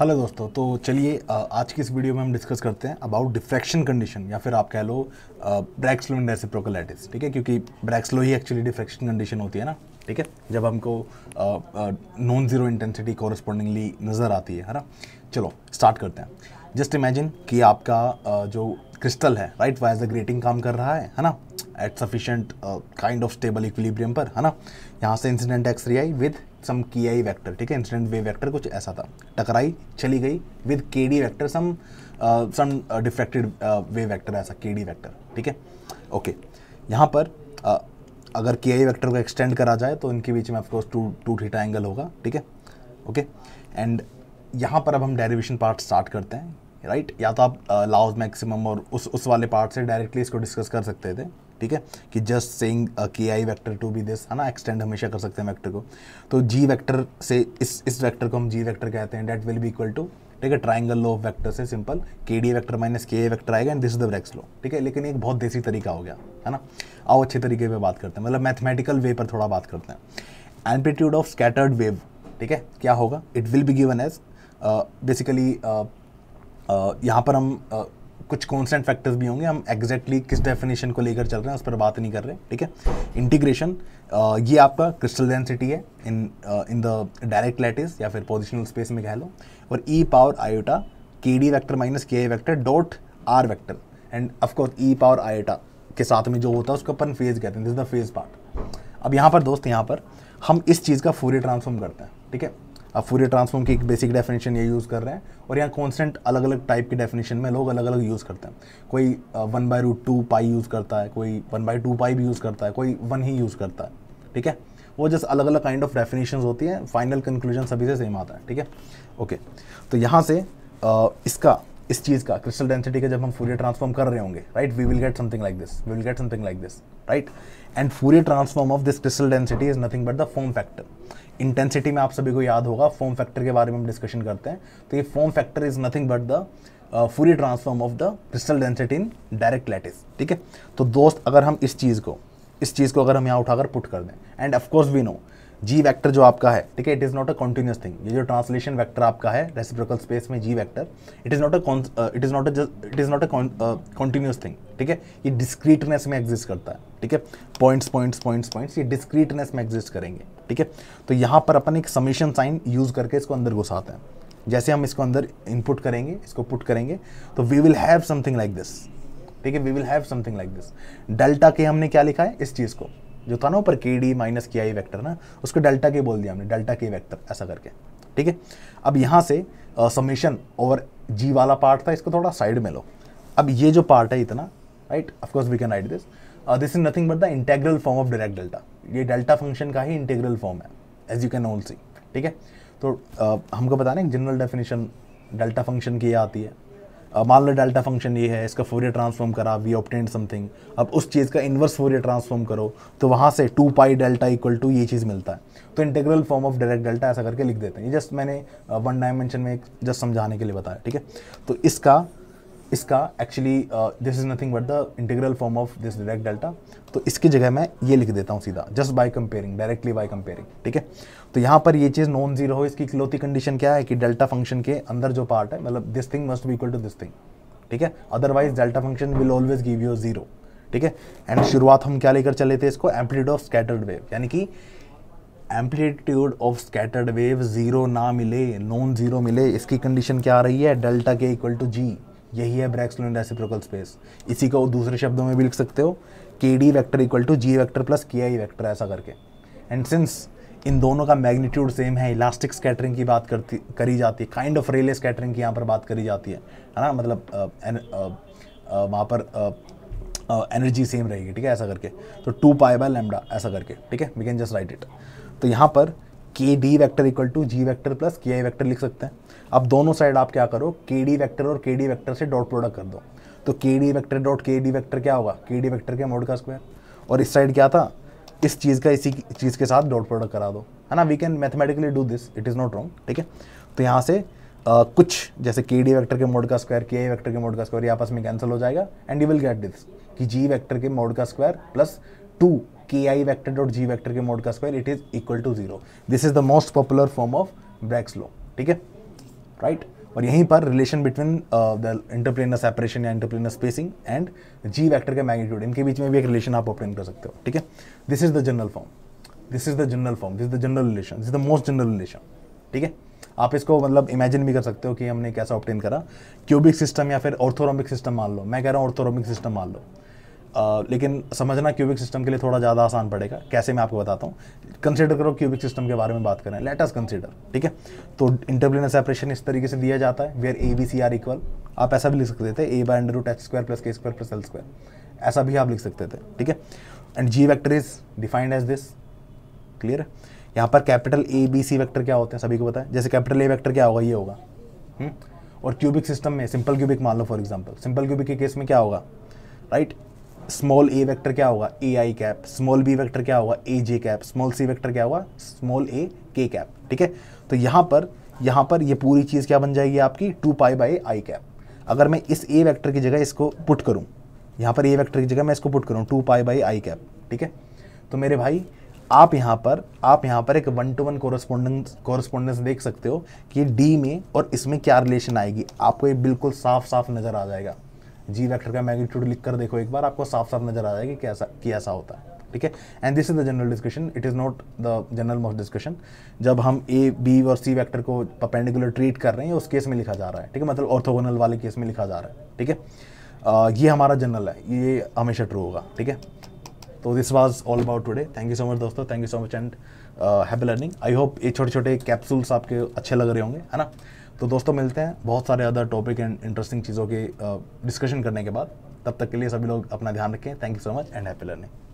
Hello दोस्तों तो चलिए आज की इस वीडियो में हम डिस्कस करते हैं अबाउट डिफ्रैक्शन कंडीशन या फिर आप कह लो ब्रैक्सलो एंड प्रोकोलाइटिस ठीक है क्योंकि ब्रैक्सलो ही एक्चुअली डिफ्रैक्शन कंडीशन होती है ना ठीक है जब हमको नॉन ज़ीरो इंटेंसिटी कॉरस्पॉन्डिंगली नज़र आती है है ना चलो स्टार्ट करते हैं जस्ट इमेजिन कि आपका uh, जो क्रिस्टल है राइट वाइज द ग्रेटिंग काम कर रहा है है ना at sufficient kind of stable equilibrium पर है ना यहाँ से incident X ray I with some के आई वैक्टर ठीक है इंसिडेंट वे वैक्टर कुछ ऐसा था टकराई चली गई with K D vector some some defected way vector ऐसा के डी वैक्टर ठीक है ओके यहाँ पर uh, अगर के आई वैक्टर को एक्सटेंड करा जाए तो इनके बीच में of course two two theta angle होगा ठीक है ओके एंड यहाँ पर अब हम डेरिवेशन पार्ट स्टार्ट करते हैं राइट right? या तो आप लाउज uh, मैक्सिमम और उस उस वाले पार्ट से डायरेक्टली इसको डिस्कस कर सकते थे ठीक है कि just saying K I vector to be this है ना एक्सटेंड हमेशा कर सकते हैं वैक्टर को तो जी वैक्टर से इस इस वैक्टर को हम जी वैक्टर कहते हैं डेट विल भी इक्वल टू ठीक है ट्राइंगल लो ऑफ वैक्टर से simple K D vector minus K A vector आएगा and this the Bragg's law ठीक है लेकिन एक बहुत देसी तरीका हो गया है ना आओ अच्छे तरीके पे बात करते हैं मतलब मैथमेटिकल वे पर थोड़ा बात करते हैं एम्पलीट्यूड ऑफ स्कैटर्ड वेव ठीक है क्या होगा it will be given as basically यहाँ पर हम uh, कुछ कॉन्स्टेंट फैक्टर्स भी होंगे हम एग्जैक्टली exactly किस डेफिनेशन को लेकर चल रहे हैं उस पर बात नहीं कर रहे ठीक है इंटीग्रेशन ये आपका क्रिस्टल डेंसिटी है in in the direct lattice या फिर पोजिशनल स्पेस में कह लो और E power iota K D vector minus K I vector dot R vector and of course E power iota K साथ में जो होता है उसको अपन फेज कहते हैं दिस द फेज पार्ट अब यहाँ पर दोस्त यहाँ पर हम इस चीज़ का फूरी ट्रांसफॉर्म करते हैं ठीक है अब फूरियर ट्रांसफॉर्म की एक बेसिक डेफिनेशन ये यूज़ कर रहे हैं और यहाँ कॉन्स्टेंट अलग अलग टाइप की डेफिनेशन में लोग अलग अलग यूज़ करते हैं कोई one by root two pi use करता है कोई वन बाई टू पाई भी यूज़ करता है कोई वन ही यूज़ करता है ठीक है वो जस्ट अलग अलग काइंड ऑफ डेफिनेशन होती है फाइनल कंक्लूजन सभी से सेम आता है ठीक है ओके तो यहाँ से आ, uh, इसका इस चीज़ का क्रिस्टल डेंसिटी का जब हम फूरियर ट्रांसफॉर्म कर रहे होंगे right we will get something like this we will get something like this right and Fourier transform of this crystal density is nothing but the form factor intensity में आप सभी को याद होगा फॉर्म फैक्टर के बारे में हम डिस्कशन करते हैं तो ये form factor is nothing but the Fourier transform of the crystal density in direct lattice ठीक है तो दोस्त अगर हम इस चीज़ को इस चीज़ को अगर हम यहाँ उठाकर पुट कर दें and of course we know G vector जो आपका है ठीक है it is not a continuous thing ये जो ट्रांसलेशन वैक्टर आपका है रेसिप्रोकल स्पेस में G vector it is not a it is not a it is not a continuous thing ठीक है ये डिस्क्रीटनेस में एग्जिस्ट करता है ठीक है पॉइंट्स पॉइंट्स पॉइंट्स पॉइंट्स ये डिस्क्रीटनेस में एग्जिस्ट करेंगे ठीक है तो यहाँ पर अपन एक समीशन साइन यूज़ करके इसको अंदर घुसाते हैं जैसे हम इसको अंदर इनपुट करेंगे इसको पुट करेंगे तो we will have something like this ठीक है we will have something like this delta K हमने क्या लिखा है इस चीज़ को जो था ना ऊपर के D minus K I vector ना उसको डेल्टा के बोल दिया हमने डेल्टा के वैक्टर ऐसा करके ठीक है अब यहाँ से समेशन और जी वाला पार्ट था इसको थोड़ा साइड में लो अब ये जो पार्ट है इतना right of course we can write this this is nothing but the integral form of direct delta ये डेल्टा फंक्शन का ही इंटेग्रल फॉर्म है as you can all see ठीक है तो uh, हमको बता एक जनरल डेफिनेशन डेल्टा फंक्शन की आती है मान लो डेल्टा फंक्शन ये है इसका फोरियर ट्रांसफॉर्म करा वी ऑप्टेन समथिंग अब उस चीज़ का इन्वर्स फोरियर ट्रांसफॉर्म करो तो वहाँ से two pi delta equal to ये चीज़ मिलता है तो integral form of direct delta ऐसा करके लिख देते हैं ये जस्ट मैंने वन uh, डायमेंशन में जस्ट समझाने के लिए बताया ठीक है तो इसका इसका actually this is nothing but the integral form of this direct delta तो इसकी जगह मैं ये लिख देता हूँ सीधा just by comparing directly by comparing ठीक है तो यहाँ पर ये चीज़ नॉन जीरो हो इसकी इकलौती कंडीशन क्या है कि डेल्टा फंक्शन के अंदर जो पार्ट है मतलब this thing must be equal to this thing ठीक है otherwise delta function will always give you zero ठीक है एंड शुरुआत हम क्या लेकर चले थे इसको एम्पलीट्यूड ऑफ स्कैटर्ड वेव यानी कि amplitude of scattered wave zero ना मिले नॉन जीरो मिले इसकी कंडीशन क्या आ रही है डेल्टा के इक्वल टू जी यही है ब्रैक्सलोन रेसिप्रोकल स्पेस इसी को दूसरे शब्दों में भी लिख सकते हो K D vector equal to G vector plus K I vector ऐसा करके एंड सिंस इन दोनों का मैग्नीट्यूड सेम है इलास्टिक स्कैटरिंग की बात करती करी जाती है काइंड ऑफ रेले स्कैटरिंग की यहाँ पर बात करी जाती है है ना मतलब वहाँ पर एनर्जी सेम रहेगी ठीक है ऐसा करके तो टू पाई बाय लेमडा ऐसा करके ठीक है we can just write it तो यहाँ पर K D vector equal to G vector plus K I vector लिख सकते हैं अब दोनों साइड आप क्या करो के डी वैक्टर और के डी वैक्टर से डॉट प्रोडक्ट कर दो तो K D vector dot K D vector क्या होगा के डी वैक्टर के मोड का स्क्वायर और इस साइड क्या था इस चीज़ का इसी चीज़ के साथ डॉट प्रोडक्ट करा दो है ना we can mathematically do this it is not wrong ठीक है तो यहाँ से आ, कुछ जैसे के डी वैक्टर के मोड का स्क्वायर के आई वैक्टर के मोड का स्क्वायर ये आपस में कैंसिल हो जाएगा and you will get this कि जी वैक्टर के मोड का square plus two K I vector dot G vector के मोड का square it is equal to zero this is the most popular form of Bragg's law ठीक है right और यहीं पर relation between the interplanar separation या interplanar spacing and G vector के magnitude इनके बीच में भी एक रिलेशन आप ऑप्टेन कर सकते हो ठीक है this is the general form this is the general form this is the general relation this is the most general relation ठीक है आप इसको मतलब इमेजिन भी कर सकते हो कि हमने कैसा ऑप्टेन करा क्यूबिक सिस्टम या फिर ऑर्थोरॉमिक सिस्टम मान लो मैं कह रहा हूँ ऑर्थोरॉमिक सिस्टम मान लो लेकिन समझना क्यूबिक सिस्टम के लिए थोड़ा ज़्यादा आसान पड़ेगा कैसे मैं आपको बताता हूँ कंसिडर करो क्यूबिक सिस्टम के बारे में बात करें लेट अस कंसिडर ठीक है तो इंटरप्लेनर सेपरेशन इस तरीके से दिया जाता है where A B C are equal आप ऐसा भी लिख सकते थे A by under root H square plus K square plus L square ऐसा भी आप लिख सकते थे ठीक है and G vector is defined as this clear यहाँ पर capital A B C vector क्या होते हैं सभी को पता है जैसे कैपिटल ए वैक्टर क्या होगा ये होगा हम्म? और क्यूबिक सिस्टम में सिंपल क्यूबिक मान लो फॉर एग्जाम्पल सिंपल क्यूबिक के केस में क्या होगा right right? Small A vector क्या होगा A I cap small B vector क्या होगा A J cap small C vector क्या होगा स्मॉल ए के कैप ठीक है तो यहाँ पर यहाँ पर ये पूरी चीज़ क्या बन जाएगी आपकी two pi by I cap अगर मैं इस ए वेक्टर की जगह इसको पुट करूँ यहाँ पर ए वेक्टर की जगह मैं इसको पुट करूँ two pi by I cap ठीक है तो मेरे भाई आप यहाँ पर आप यहाँ पर एक one to one correspondence correspondence देख सकते हो कि डी में और इसमें क्या रिलेशन आएगी आपको ये बिल्कुल साफ साफ नज़र आ जाएगा जी वैक्टर का मैग्नीट्यूड लिख कर देखो एक बार आपको साफ साफ नजर आ जाएगा कि कैसा किया ऐसा होता है ठीक है and this is the general discussion it is not the general most discussion जब हम ए बी और सी वैक्टर को पेंडिकुलर ट्रीट कर रहे हैं उस केस में लिखा जा रहा है ठीक है मतलब ऑर्थोगोनल वाले केस में लिखा जा रहा है ठीक है uh, ये हमारा जनरल है ये हमेशा ट्रू होगा ठीक है तो this was all about today thank you so much दोस्तों thank you so much and happy learning I hope ये छोटे छोटे कैप्सूल्स आपके अच्छे लग रहे होंगे है ना तो दोस्तों मिलते हैं बहुत सारे अदर टॉपिक एंड इंटरेस्टिंग चीज़ों की डिस्कशन करने के बाद तब तक के लिए सभी लोग अपना ध्यान रखें thank you so much and happy learning